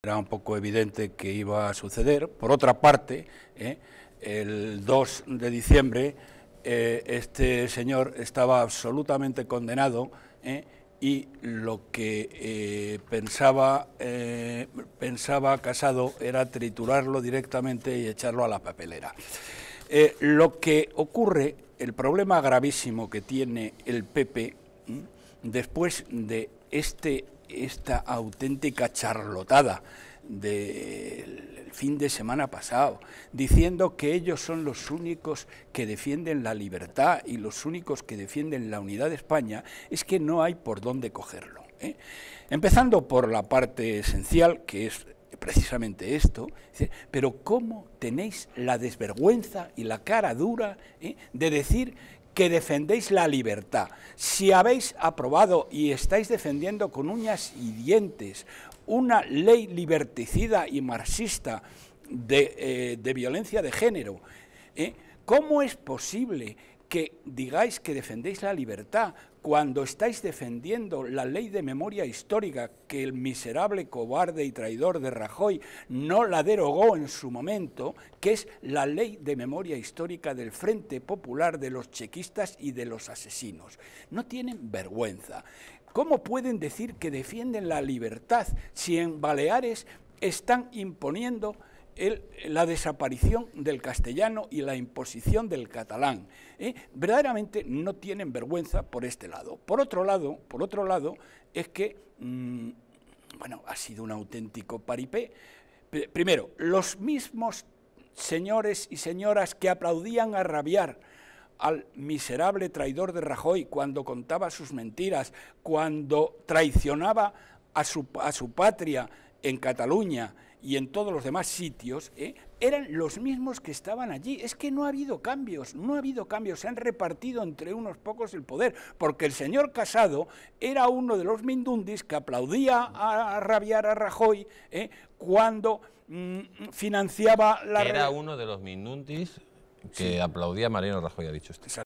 Era un poco evidente que iba a suceder. Por otra parte, ¿eh? el 2 de diciembre eh, este señor estaba absolutamente condenado ¿eh? y lo que pensaba, pensaba Casado era triturarlo directamente y echarlo a la papelera. lo que ocurre, el problema gravísimo que tiene el PP después de este esta auténtica charlotada del fin de semana pasado, diciendo que ellos son los únicos que defienden la libertad y los únicos que defienden la unidad de España, es que no hay por dónde cogerlo. ¿eh? Empezando por la parte esencial, que es precisamente esto, pero ¿cómo tenéis la desvergüenza y la cara dura ¿eh? de decir que defendéis la libertad, si habéis aprobado y estáis defendiendo con uñas y dientes una ley liberticida y marxista de, eh, violencia de género, ¿eh? ¿cómo es posible que digáis que defendéis la libertad cuando estáis defendiendo la ley de memoria histórica que el miserable cobarde y traidor de Rajoy no la derogó en su momento, que es la ley de memoria histórica del Frente Popular de los chequistas y de los asesinos. No tienen vergüenza. ¿Cómo pueden decir que defienden la libertad si en Baleares están imponiendo la desaparición del castellano y la imposición del catalán. ¿eh? Verdaderamente no tienen vergüenza por este lado. Por otro lado, por otro lado es que, mm, bueno, ha sido un auténtico paripé. Primero, los mismos señores y señoras que aplaudían a rabiar al miserable traidor de Rajoy cuando contaba sus mentiras, cuando traicionaba a su, a su patria, en Cataluña y en todos los demás sitios, ¿eh? eran los mismos que estaban allí. Es que no ha habido cambios, no ha habido cambios, se han repartido entre unos pocos el poder, porque el señor Casado era uno de los mindundis que aplaudía a, rabiar a Rajoy ¿eh? cuando mm, financiaba la... Era uno de los mindundis que aplaudía a Mariano Rajoy, ha dicho usted.